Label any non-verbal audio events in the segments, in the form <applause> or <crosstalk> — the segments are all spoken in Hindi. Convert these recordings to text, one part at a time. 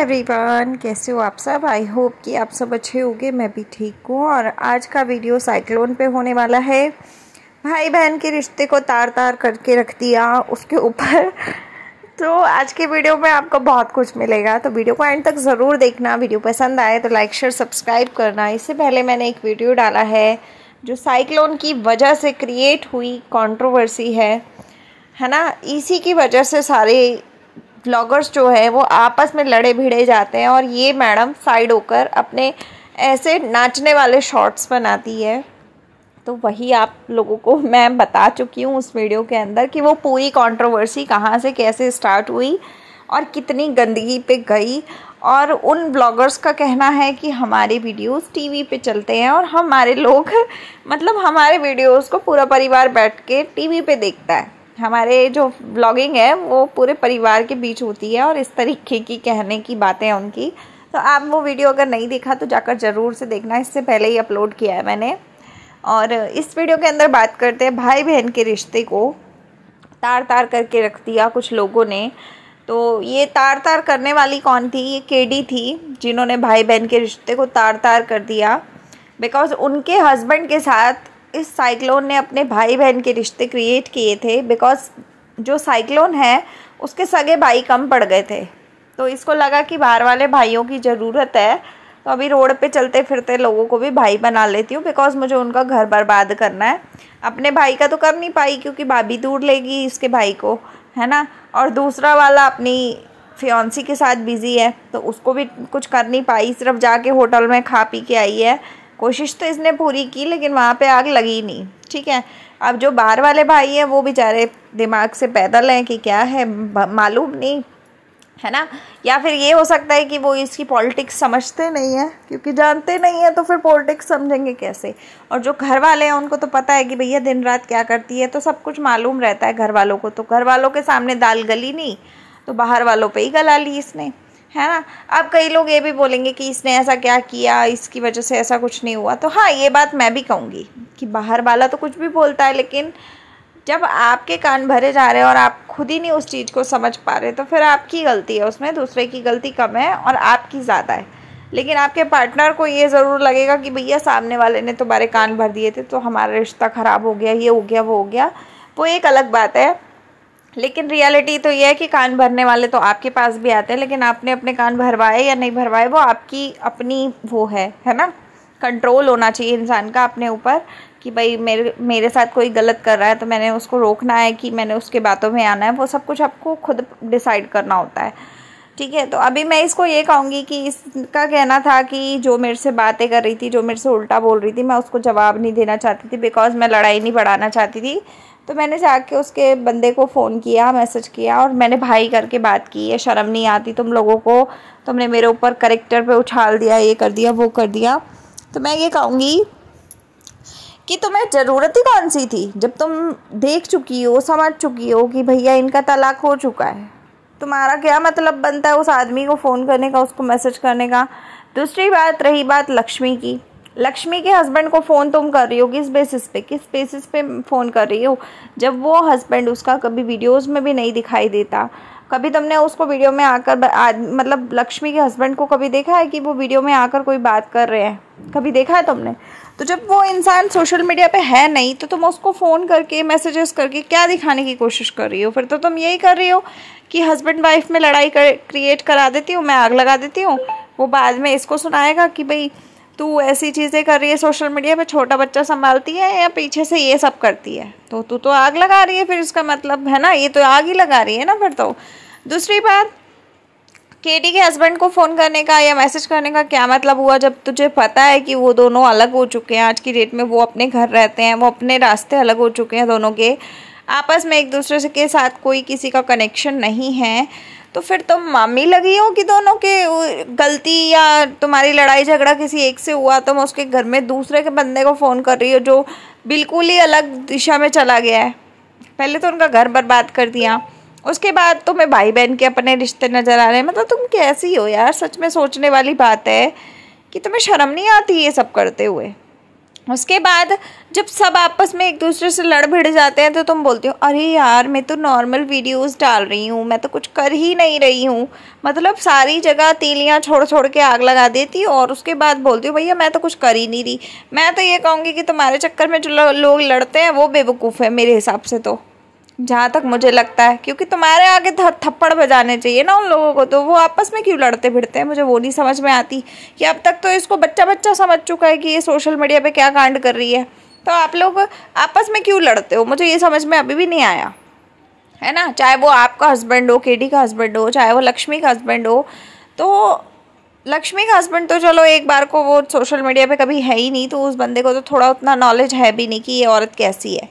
एवरीवन कैसे हो आप सब आई होप कि आप सब अच्छे होंगे मैं भी ठीक हूँ और आज का वीडियो साइक्लोन पे होने वाला है भाई बहन के रिश्ते को तार तार करके रख दिया उसके ऊपर तो आज के वीडियो में आपको बहुत कुछ मिलेगा तो वीडियो को एंड तक ज़रूर देखना वीडियो पसंद आए तो लाइक शेयर सब्सक्राइब करना इससे पहले मैंने एक वीडियो डाला है जो साइक्लोन की वजह से क्रिएट हुई कॉन्ट्रोवर्सी है है ना इसी की वजह से सारे ब्लॉगर्स जो है वो आपस में लड़े भिड़े जाते हैं और ये मैडम साइड होकर अपने ऐसे नाचने वाले शॉर्ट्स बनाती है तो वही आप लोगों को <laughs> मैं बता चुकी हूँ उस वीडियो के अंदर कि वो पूरी कंट्रोवर्सी कहाँ से कैसे स्टार्ट हुई और कितनी गंदगी पे गई और उन ब्लॉगर्स का कहना है कि हमारे वीडियोस टीवी पे चलते हैं और हमारे लोग <laughs> मतलब हमारे वीडियोस को पूरा परिवार बैठ के टीवी पे देखता है हमारे जो ब्लॉगिंग है वो पूरे परिवार के बीच होती है और इस तरीके की कहने की बातें उनकी तो आप वो वीडियो अगर नहीं देखा तो जाकर ज़रूर से देखना इससे पहले ही अपलोड किया है मैंने और इस वीडियो के अंदर बात करते हैं भाई बहन के रिश्ते को तार तार करके रख दिया कुछ लोगों ने तो ये तार तार करने वाली कौन थी ये केडी थी जिन्होंने भाई बहन के रिश्ते को तार तार कर दिया बिकॉज उनके हस्बैंड के साथ इस साइक्लोन ने अपने भाई बहन के रिश्ते क्रिएट किए थे बिकॉज जो साइक्लोन है उसके सगे भाई कम पड़ गए थे तो इसको लगा कि बाहर वाले भाइयों की ज़रूरत है तो अभी रोड पे चलते फिरते लोगों को भी भाई बना लेती हूँ बिकॉज मुझे उनका घर बर्बाद करना है अपने भाई का तो कर नहीं पाई क्योंकि भाभी दूर लेगी इसके भाई को है ना और दूसरा वाला अपनी फियांसी के साथ बिज़ी है तो उसको भी कुछ कर नहीं पाई सिर्फ जाके होटल में खा पी के आई है कोशिश तो इसने पूरी की लेकिन वहाँ पे आग लगी नहीं ठीक है अब जो बाहर वाले भाई हैं वो बेचारे दिमाग से पैदल हैं कि क्या है मालूम नहीं है ना या फिर ये हो सकता है कि वो इसकी पॉलिटिक्स समझते नहीं हैं क्योंकि जानते नहीं हैं तो फिर पॉलिटिक्स समझेंगे कैसे और जो घर वाले हैं उनको तो पता है कि भैया दिन रात क्या करती है तो सब कुछ मालूम रहता है घर वालों को तो घर वालों के सामने दाल गली नहीं तो बाहर वालों पे ही गला ली इसने है ना अब कई लोग ये भी बोलेंगे कि इसने ऐसा क्या किया इसकी वजह से ऐसा कुछ नहीं हुआ तो हाँ ये बात मैं भी कहूँगी कि बाहर वाला तो कुछ भी बोलता है लेकिन जब आपके कान भरे जा रहे हैं और आप खुद ही नहीं उस चीज़ को समझ पा रहे तो फिर आपकी गलती है उसमें दूसरे की गलती कम है और आपकी ज़्यादा है लेकिन आपके पार्टनर को ये ज़रूर लगेगा कि भैया सामने वाले ने तुम्हारे कान भर दिए थे तो हमारा रिश्ता ख़राब हो गया ये हो गया वो हो गया वो एक अलग बात है लेकिन रियलिटी तो ये है कि कान भरने वाले तो आपके पास भी आते हैं लेकिन आपने अपने कान भरवाए या नहीं भरवाए वो आपकी अपनी वो है है ना कंट्रोल होना चाहिए इंसान का अपने ऊपर कि भाई मेरे मेरे साथ कोई गलत कर रहा है तो मैंने उसको रोकना है कि मैंने उसके बातों में आना है वो सब कुछ आपको खुद डिसाइड करना होता है ठीक है तो अभी मैं इसको ये कहूँगी कि इसका कहना था कि जो मेरे से बातें कर रही थी जो मेरे से उल्टा बोल रही थी मैं उसको जवाब नहीं देना चाहती थी बिकॉज़ मैं लड़ाई नहीं बढ़ाना चाहती थी तो मैंने जाके उसके बंदे को फ़ोन किया मैसेज किया और मैंने भाई करके बात की ये शर्म नहीं आती तुम लोगों को तुमने मेरे ऊपर करेक्टर पर उछाल दिया ये कर दिया वो कर दिया तो मैं ये कहूँगी कि तुम्हें ज़रूरत ही कौन सी थी जब तुम देख चुकी हो समझ चुकी हो कि भैया इनका तलाक हो चुका है तुम्हारा क्या मतलब बनता है उस आदमी को फ़ोन करने का उसको मैसेज करने का दूसरी बात रही बात लक्ष्मी की लक्ष्मी के हस्बैंड को फ़ोन तुम कर रही हो किस बेसिस पे किस बेसिस पे फ़ोन कर रही हो जब वो हस्बैंड उसका कभी वीडियोस में भी नहीं दिखाई देता कभी तुमने उसको वीडियो में आकर मतलब लक्ष्मी के हस्बैंड को कभी देखा है कि वो वीडियो में आकर कोई बात कर रहे हैं कभी देखा है तुमने तो जब वो इंसान सोशल मीडिया पे है नहीं तो तुम उसको फ़ोन करके मैसेजेस करके क्या दिखाने की कोशिश कर रही हो फिर तो तुम यही कर रही हो कि हस्बैंड वाइफ में लड़ाई कर क्रिएट करा देती हूँ मैं आग लगा देती हूँ वो बाद में इसको सुनाएगा कि भाई तू ऐसी चीज़ें कर रही है सोशल मीडिया पे छोटा बच्चा संभालती है या पीछे से ये सब करती है तो तू तो आग लगा रही है फिर इसका मतलब है ना ये तो आग ही लगा रही है ना फिर तो दूसरी बात केटी के हस्बैंड को फ़ोन करने का या मैसेज करने का क्या मतलब हुआ जब तुझे पता है कि वो दोनों अलग हो चुके हैं आज की डेट में वो अपने घर रहते हैं वो अपने रास्ते अलग हो चुके हैं दोनों के आपस में एक दूसरे के साथ कोई किसी का कनेक्शन नहीं है तो फिर तुम तो मामी लगी हो कि दोनों के गलती या तुम्हारी लड़ाई झगड़ा किसी एक से हुआ तुम तो उसके घर में दूसरे के बंदे को फ़ोन कर रही हो जो बिल्कुल ही अलग दिशा में चला गया है पहले तो उनका घर बर्बाद कर दिया उसके बाद तुम्हें भाई बहन के अपने रिश्ते नज़र आ रहे हैं मतलब तुम कैसी हो यार सच में सोचने वाली बात है कि तुम्हें शर्म नहीं आती ये सब करते हुए उसके बाद जब सब आपस में एक दूसरे से लड़ भिड़ जाते हैं तो तुम बोलती हो अरे यार मैं तो नॉर्मल वीडियोस डाल रही हूँ मैं तो कुछ कर ही नहीं रही हूँ मतलब सारी जगह तीलियाँ छोड़ छोड़ के आग लगा देती और उसके बाद बोलती हूँ भैया मैं तो कुछ कर ही नहीं रही मैं तो ये कहूँगी कि तुम्हारे चक्कर में जो लोग लड़ते हैं वो बेवकूफ़ है मेरे हिसाब से तो जहाँ तक मुझे लगता है क्योंकि तुम्हारे आगे थप्पड़ बजाने चाहिए ना उन लोगों को तो वो आपस में क्यों लड़ते भिड़ते हैं मुझे वो नहीं समझ में आती कि अब तक तो इसको बच्चा बच्चा समझ चुका है कि ये सोशल मीडिया पे क्या कांड कर रही है तो आप लोग आपस में क्यों लड़ते हो मुझे ये समझ में अभी भी नहीं आया है ना चाहे वो आपका हस्बैंड हो केडी का हस्बैंड हो चाहे वो लक्ष्मी का हस्बैंड हो तो लक्ष्मी का हस्बैंड तो चलो एक बार को वो सोशल मीडिया पे कभी है ही नहीं तो उस बंदे को तो थोड़ा उतना नॉलेज है भी नहीं कि ये औरत कैसी है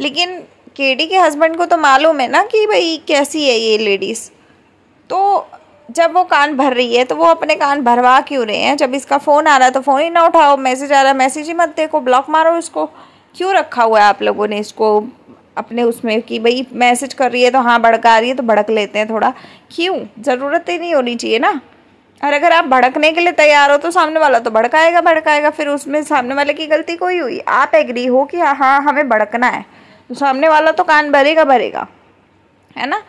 लेकिन केडी के हस्बैंड को तो मालूम है ना कि भाई कैसी है ये लेडीज़ तो जब वो कान भर रही है तो वो अपने कान भरवा क्यों रहे हैं जब इसका फ़ोन आ रहा है तो फ़ोन ही ना उठाओ मैसेज आ रहा है मैसेज ही मत देखो ब्लॉक मारो इसको क्यों रखा हुआ है आप लोगों ने इसको अपने उसमें कि भाई मैसेज कर रही है तो हाँ भड़का रही है तो भड़क लेते हैं थोड़ा क्यों ज़रूरत ही नहीं होनी चाहिए ना और अगर आप भड़कने के लिए तैयार हो तो सामने वाला तो भड़काएगा भड़काएगा फिर उसमें सामने वाले की गलती कोई हुई आप एग्री हो कि हाँ, हाँ हमें भड़कना है तो सामने वाला तो कान भरेगा भरेगा है ना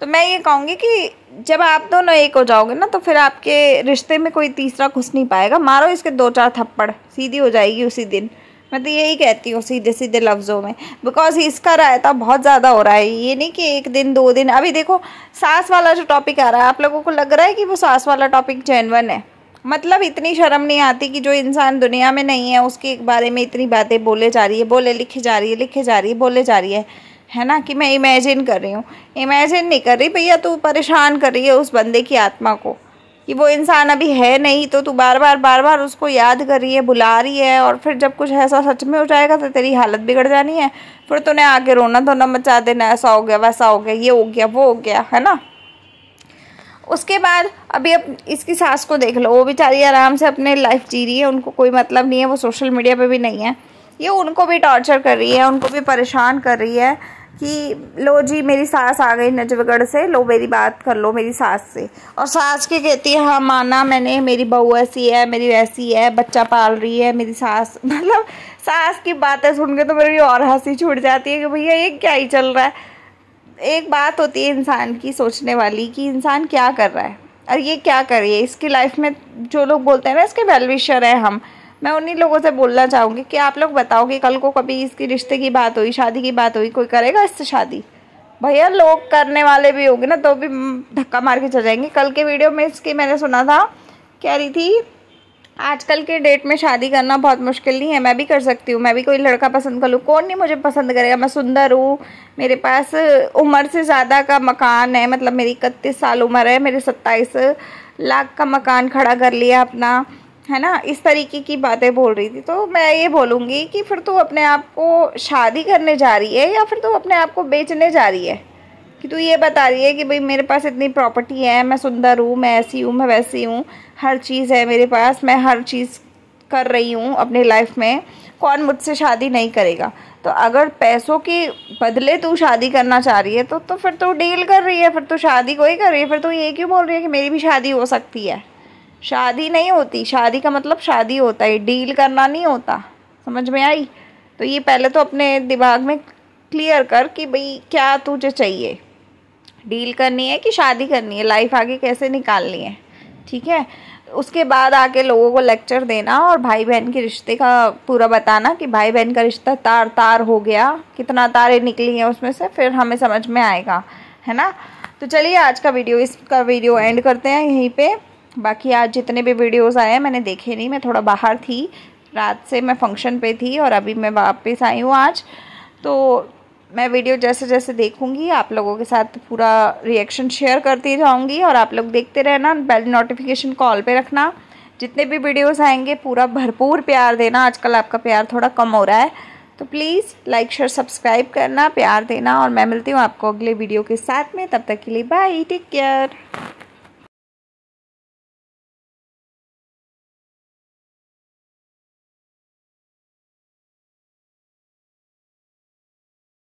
तो मैं ये कहूँगी कि जब आप दोनों एक हो जाओगे ना तो फिर आपके रिश्ते में कोई तीसरा घुस नहीं पाएगा मारो इसके दो चार थप्पड़ सीधी हो जाएगी उसी दिन मैं तो यही कहती हूँ सीधे सीधे लफ्ज़ों में बिकॉज इसका रायता बहुत ज़्यादा हो रहा है ये नहीं कि एक दिन दो दिन अभी देखो सास वाला जो टॉपिक आ रहा है आप लोगों को लग रहा है कि वो सास वाला टॉपिक जेनवन है मतलब इतनी शर्म नहीं आती कि जो इंसान दुनिया में नहीं है उसके बारे में इतनी बातें बोले जा रही है बोले लिखी जा रही है लिखी जा रही है बोले जा रही है है ना कि मैं इमेजिन कर रही हूँ इमेजिन नहीं कर रही भैया तू परेशान कर रही है उस बंदे की आत्मा को कि वो इंसान अभी है नहीं तो तू बार बार बार बार उसको याद कर रही है बुला रही है और फिर जब कुछ ऐसा सच में हो जाएगा तो तेरी हालत बिगड़ जानी है फिर तूने आके रोना धोना मचा देना ऐसा हो गया वैसा हो गया ये हो गया वो हो गया है ना उसके बाद अभी अब इसकी सास को देख लो वो बेचारी आराम से अपने लाइफ जी रही है उनको कोई मतलब नहीं है वो सोशल मीडिया पे भी नहीं है ये उनको भी टॉर्चर कर रही है उनको भी परेशान कर रही है कि लो जी मेरी सास आ गई नजबगढ़ से लो मेरी बात कर लो मेरी सास से और सास की कहती है हाँ माना मैंने मेरी बहू ऐसी है मेरी वैसी है बच्चा पाल रही है मेरी सास <laughs> मतलब सास की बातें सुन के तो मेरी और हंसी छूट जाती है कि भैया ये क्या ही चल रहा है एक बात होती है इंसान की सोचने वाली कि इंसान क्या कर रहा है और ये क्या करिए इसकी लाइफ में जो लोग बोलते हैं ना इसके वेलविशर है हम मैं उन्हीं लोगों से बोलना चाहूँगी कि आप लोग बताओ कि कल को कभी इसकी रिश्ते की बात हुई शादी की बात हुई कोई करेगा इससे शादी भैया लोग करने वाले भी होंगे ना तो भी धक्का मार के चल जाएंगे कल के वीडियो में इसकी मैंने सुना था कह रही थी आजकल के डेट में शादी करना बहुत मुश्किल नहीं है मैं भी कर सकती हूँ मैं भी कोई लड़का पसंद कर लूँ कौन नहीं मुझे पसंद करेगा मैं सुंदर हूँ मेरे पास उम्र से ज़्यादा का मकान है मतलब मेरी इकतीस साल उम्र है मेरे सत्ताईस लाख का मकान खड़ा कर लिया अपना है ना इस तरीके की बातें बोल रही थी तो मैं ये बोलूँगी कि फिर तू अपने आप को शादी करने जा रही है या फिर तू अपने आप को बेचने जा रही है कि तू ये बता रही है कि भाई मेरे पास इतनी प्रॉपर्टी है मैं सुंदर हूँ मैं ऐसी हूँ मैं वैसी हूँ हर चीज़ है मेरे पास मैं हर चीज़ कर रही हूँ अपनी लाइफ में कौन मुझसे शादी नहीं करेगा तो अगर पैसों के बदले तू शादी करना चाह रही है तो तो फिर तू डील कर रही है फिर तू शादी कोई कर रही है फिर तू ये क्यों बोल रही है कि मेरी भी शादी हो सकती है शादी नहीं होती शादी का मतलब शादी होता है डील करना नहीं होता समझ में आई तो ये पहले तो अपने दिमाग में क्लियर कर कि भाई क्या तुझे चाहिए डील करनी है कि शादी करनी है लाइफ आगे कैसे निकालनी है ठीक है उसके बाद आके लोगों को लेक्चर देना और भाई बहन के रिश्ते का पूरा बताना कि भाई बहन का रिश्ता तार तार हो गया कितना तारे निकली हैं उसमें से फिर हमें समझ में आएगा है ना तो चलिए आज का वीडियो इसका वीडियो एंड करते हैं यहीं पे बाकी आज जितने भी वीडियोस आए हैं मैंने देखे नहीं मैं थोड़ा बाहर थी रात से मैं फंक्शन पे थी और अभी मैं वापस आई हूँ आज तो मैं वीडियो जैसे जैसे देखूंगी आप लोगों के साथ पूरा रिएक्शन शेयर करती जाऊंगी और आप लोग देखते रहना बेल नोटिफिकेशन कॉल पे रखना जितने भी वीडियोस आएंगे पूरा भरपूर प्यार देना आजकल आपका प्यार थोड़ा कम हो रहा है तो प्लीज़ लाइक शेयर सब्सक्राइब करना प्यार देना और मैं मिलती हूँ आपको अगले वीडियो के साथ में तब तक के लिए बाय टेक केयर